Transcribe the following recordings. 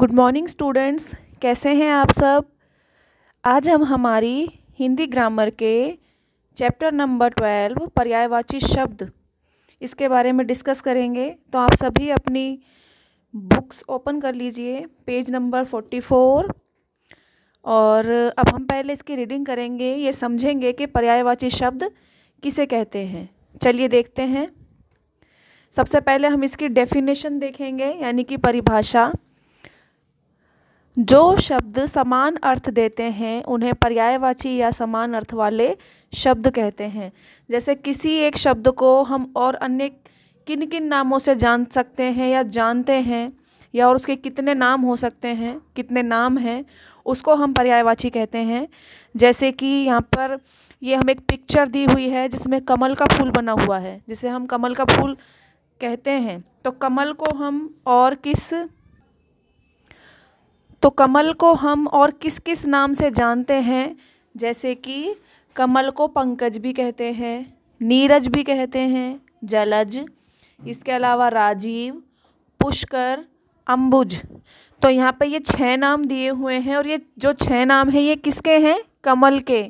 good morning students कैसे हैं आप सब आज हम हमारी हिंदी ग्रामर के चैप्टर नंबर ट्वेल्व पर्यायवाची शब्द इसके बारे में डिस्कस करेंगे तो आप सभी अपनी बुक्स ओपन कर लीजिए पेज नंबर फोर्टी फोर और अब हम पहले इसकी रीडिंग करेंगे ये समझेंगे कि पर्यायवाची शब्द किसे कहते हैं चलिए देखते हैं सबसे पहले हम इसकी डेफिनेशन देखेंगे यानी कि परिभाषा जो शब्द समान अर्थ देते हैं उन्हें पर्यायवाची या समान अर्थ वाले शब्द कहते हैं जैसे किसी एक शब्द को हम और अन्य किन किन नामों से जान सकते हैं या जानते हैं या और उसके कितने नाम हो सकते हैं कितने नाम हैं उसको हम पर्यायवाची कहते हैं जैसे कि यहाँ पर ये हम एक पिक्चर दी हुई है जिसमें कमल का फूल बना हुआ है जिसे हम कमल का फूल कहते हैं तो कमल को हम और किस तो कमल को हम और किस किस नाम से जानते हैं जैसे कि कमल को पंकज भी कहते हैं नीरज भी कहते हैं जलज इसके अलावा राजीव पुष्कर अम्बुज तो यहाँ पे ये छह नाम दिए हुए हैं और ये जो छह नाम हैं ये किसके हैं कमल के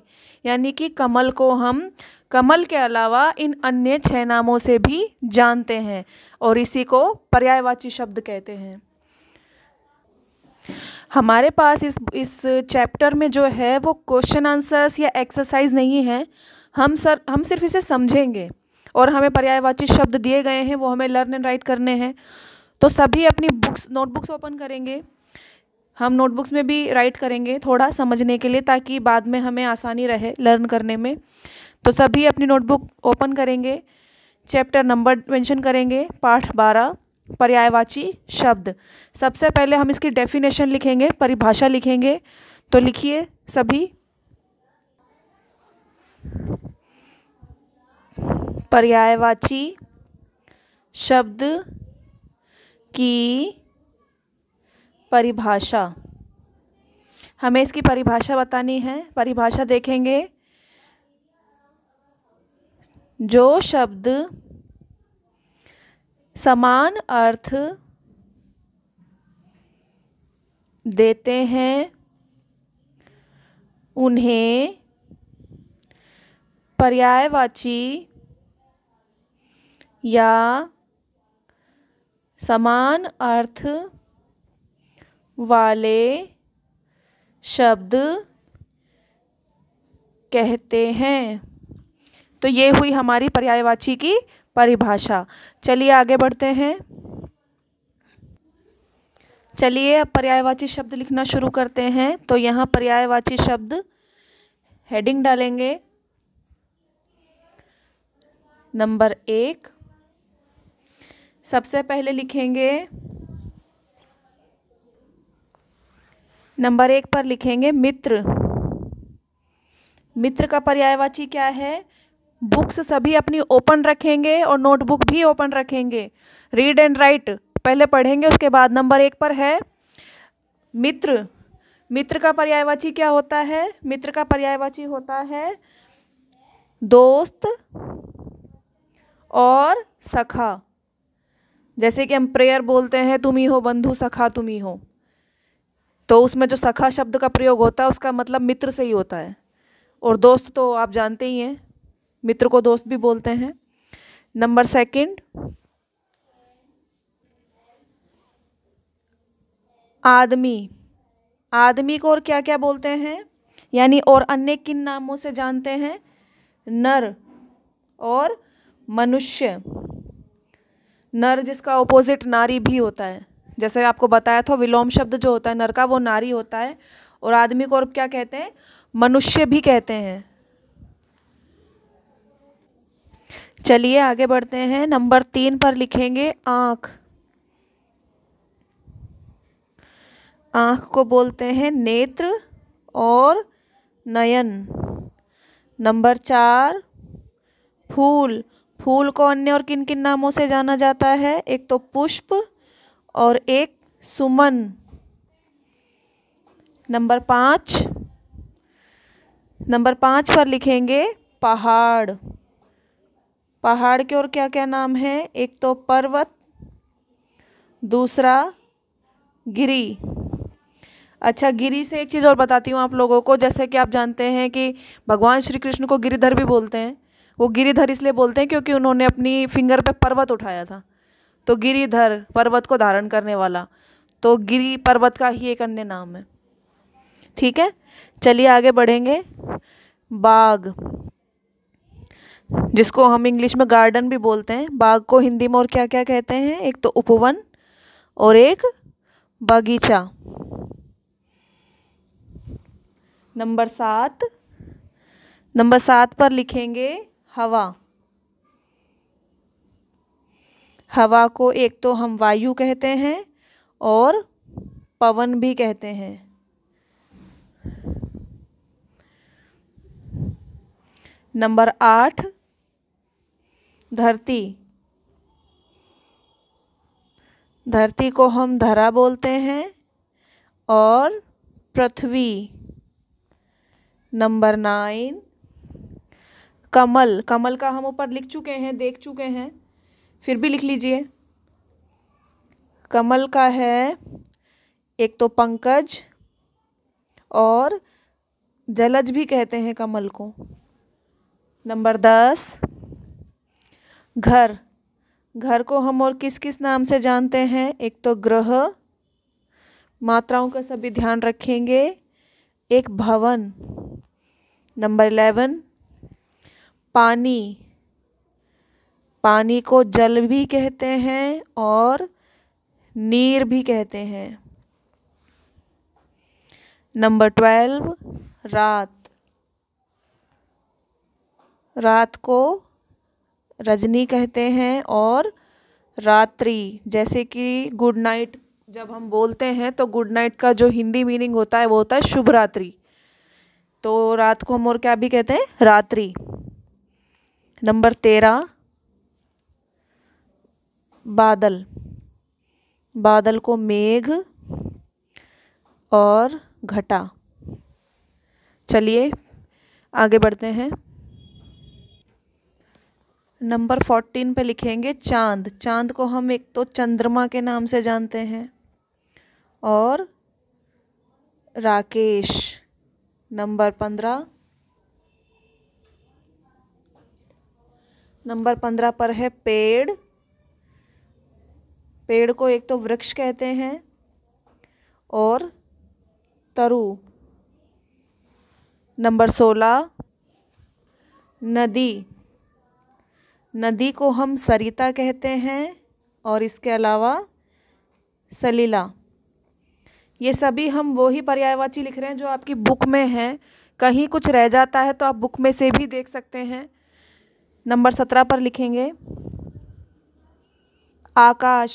यानी कि कमल को हम कमल के अलावा इन अन्य छह नामों से भी जानते हैं और इसी को पर्यायवाची शब्द कहते हैं हमारे पास इस इस चैप्टर में जो है वो क्वेश्चन आंसर्स या एक्सरसाइज नहीं है हम सर हम सिर्फ इसे समझेंगे और हमें पर्यायवाची शब्द दिए गए हैं वो हमें लर्न एंड राइट करने हैं तो सभी अपनी बुक्स नोटबुक्स ओपन करेंगे हम नोटबुक्स में भी राइट करेंगे थोड़ा समझने के लिए ताकि बाद में हमें आसानी रहे लर्न करने में तो सभी अपनी नोटबुक ओपन करेंगे चैप्टर नंबर मेंशन करेंगे पाठ बारह पर्यायवाची शब्द सबसे पहले हम इसकी डेफिनेशन लिखेंगे परिभाषा लिखेंगे तो लिखिए सभी पर्यायवाची शब्द की परिभाषा हमें इसकी परिभाषा बतानी है परिभाषा देखेंगे जो शब्द समान अर्थ देते हैं उन्हें पर्यायवाची या समान अर्थ वाले शब्द कहते हैं तो ये हुई हमारी पर्यायवाची की परिभाषा चलिए आगे बढ़ते हैं चलिए अब पर्यायवाची शब्द लिखना शुरू करते हैं तो यहाँ पर्यायवाची शब्द हेडिंग डालेंगे नंबर एक सबसे पहले लिखेंगे नंबर एक पर लिखेंगे मित्र मित्र का पर्यायवाची क्या है बुक्स सभी अपनी ओपन रखेंगे और नोटबुक भी ओपन रखेंगे रीड एंड राइट पहले पढ़ेंगे उसके बाद नंबर एक पर है मित्र मित्र का पर्यायवाची क्या होता है मित्र का पर्यायवाची होता है दोस्त और सखा जैसे कि हम प्रेयर बोलते हैं तुम ही हो बंधु सखा तुम ही हो तो उसमें जो सखा शब्द का प्रयोग होता है उसका मतलब मित्र से ही होता है और दोस्त तो आप जानते ही हैं मित्र को दोस्त भी बोलते हैं नंबर सेकंड आदमी आदमी को और क्या क्या बोलते हैं यानी और अन्य किन नामों से जानते हैं नर और मनुष्य नर जिसका ऑपोजिट नारी भी होता है जैसे आपको बताया था विलोम शब्द जो होता है नर का वो नारी होता है और आदमी को और क्या कहते हैं मनुष्य भी कहते हैं चलिए आगे बढ़ते हैं नंबर तीन पर लिखेंगे आँख आँख को बोलते हैं नेत्र और नयन नंबर चार फूल फूल को अन्य और किन किन नामों से जाना जाता है एक तो पुष्प और एक सुमन नंबर पाँच नंबर पाँच पर लिखेंगे पहाड़ पहाड़ के और क्या क्या नाम है एक तो पर्वत दूसरा गिरी अच्छा गिरी से एक चीज़ और बताती हूँ आप लोगों को जैसे कि आप जानते हैं कि भगवान श्री कृष्ण को गिरिधर भी बोलते हैं वो गिरिधर इसलिए बोलते हैं क्योंकि उन्होंने अपनी फिंगर पे पर्वत उठाया था तो गिरिधर पर्वत को धारण करने वाला तो गिरी पर्वत का ही एक अन्य नाम है ठीक है चलिए आगे बढ़ेंगे बाघ जिसको हम इंग्लिश में गार्डन भी बोलते हैं बाग को हिंदी में और क्या क्या कहते हैं एक तो उपवन और एक बगीचा नंबर सात नंबर सात पर लिखेंगे हवा हवा को एक तो हम वायु कहते हैं और पवन भी कहते हैं नंबर आठ धरती धरती को हम धरा बोलते हैं और पृथ्वी नंबर नाइन कमल कमल का हम ऊपर लिख चुके हैं देख चुके हैं फिर भी लिख लीजिए कमल का है एक तो पंकज और जलज भी कहते हैं कमल को नंबर दस घर घर को हम और किस किस नाम से जानते हैं एक तो ग्रह मात्राओं का सभी ध्यान रखेंगे एक भवन नंबर इलेवन पानी पानी को जल भी कहते हैं और नीर भी कहते हैं नंबर ट्वेल्व रात रात को रजनी कहते हैं और रात्रि जैसे कि गुड नाइट जब हम बोलते हैं तो गुड नाइट का जो हिंदी मीनिंग होता है वो होता है शुभ रात्रि तो रात को हम और क्या भी कहते हैं रात्रि नंबर तेरह बादल बादल को मेघ और घटा चलिए आगे बढ़ते हैं नंबर फोर्टीन पे लिखेंगे चांद चांद को हम एक तो चंद्रमा के नाम से जानते हैं और राकेश नंबर पंद्रह नंबर पंद्रह पर है पेड़ पेड़ को एक तो वृक्ष कहते हैं और तरु नंबर सोलह नदी नदी को हम सरिता कहते हैं और इसके अलावा सलीला ये सभी हम वही पर्यायवाची लिख रहे हैं जो आपकी बुक में हैं कहीं कुछ रह जाता है तो आप बुक में से भी देख सकते हैं नंबर सत्रह पर लिखेंगे आकाश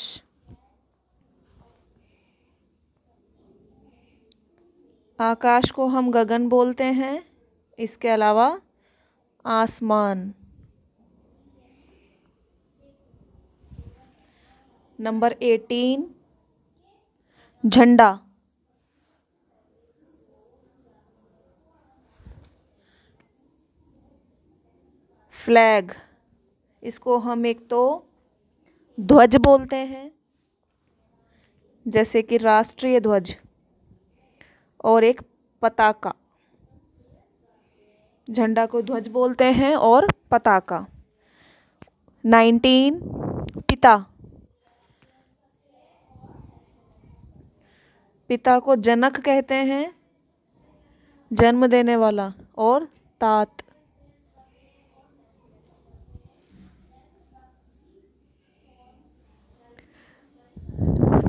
आकाश को हम गगन बोलते हैं इसके अलावा आसमान नंबर एटीन झंडा फ्लैग इसको हम एक तो ध्वज बोलते हैं जैसे कि राष्ट्रीय ध्वज और एक पताका झंडा को ध्वज बोलते हैं और पताका नाइनटीन पिता पिता को जनक कहते हैं जन्म देने वाला और तात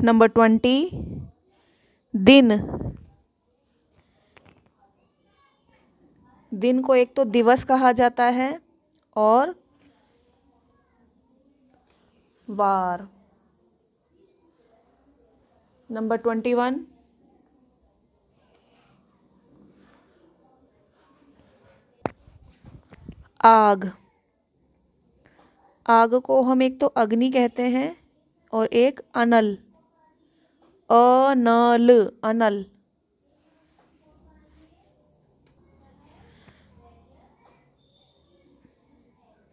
नंबर ट्वेंटी दिन दिन को एक तो दिवस कहा जाता है और वार नंबर ट्वेंटी वन आग आग को हम एक तो अग्नि कहते हैं और एक अनल अनल अनल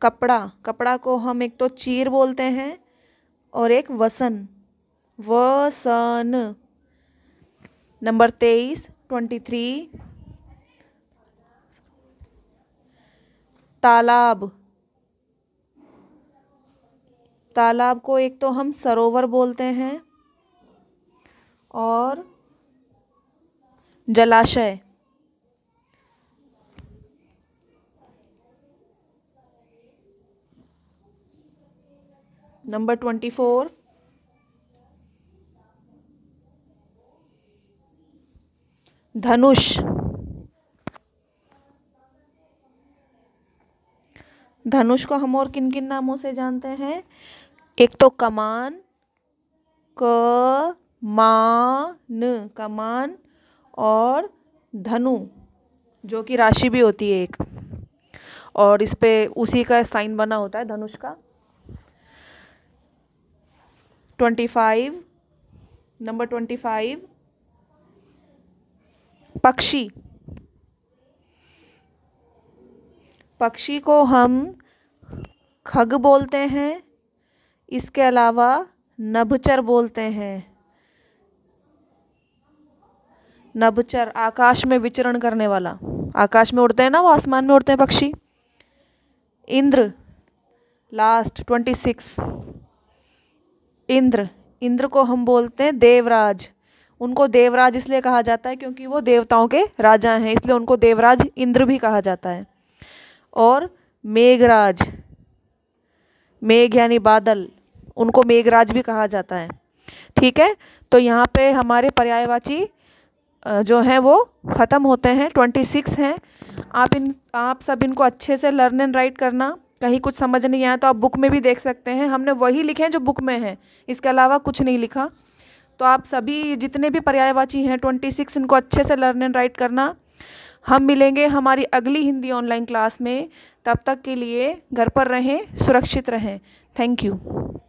कपड़ा कपड़ा को हम एक तो चीर बोलते हैं और एक वसन वसन नंबर तेईस ट्वेंटी थ्री तालाब तालाब को एक तो हम सरोवर बोलते हैं और जलाशय नंबर ट्वेंटी फोर धनुष धनुष को हम और किन किन नामों से जानते हैं एक तो कमान क मान कमान और धनु जो कि राशि भी होती है एक और इस पे उसी का साइन बना होता है धनुष का twenty five number twenty five पक्षी पक्षी को हम खग बोलते हैं इसके अलावा नभचर बोलते हैं नभचर आकाश में विचरण करने वाला आकाश में उड़ते हैं ना वो आसमान में उड़ते हैं पक्षी इंद्र लास्ट ट्वेंटी सिक्स इंद्र इंद्र को हम बोलते हैं देवराज उनको देवराज इसलिए कहा जाता है क्योंकि वो देवताओं के राजा हैं इसलिए उनको देवराज इंद्र भी कहा जाता है और मेघराज मेघ यानी बादल उनको मेघराज भी कहा जाता है ठीक है तो यहाँ पे हमारे पर्यायवाची जो हैं वो ख़त्म होते हैं ट्वेंटी सिक्स हैं आप इन आप सब इनको अच्छे से लर्न एंड राइट करना कहीं कुछ समझ नहीं आया तो आप बुक में भी देख सकते हैं हमने वही लिखे हैं जो बुक में हैं इसके अलावा कुछ नहीं लिखा तो आप सभी जितने भी पर्यायवाची हैं ट्वेंटी सिक्स इनको अच्छे से लर्न एंड राइट करना हम मिलेंगे हमारी अगली हिंदी ऑनलाइन क्लास में तब तक के लिए घर पर रहें सुरक्षित रहें थैंक यू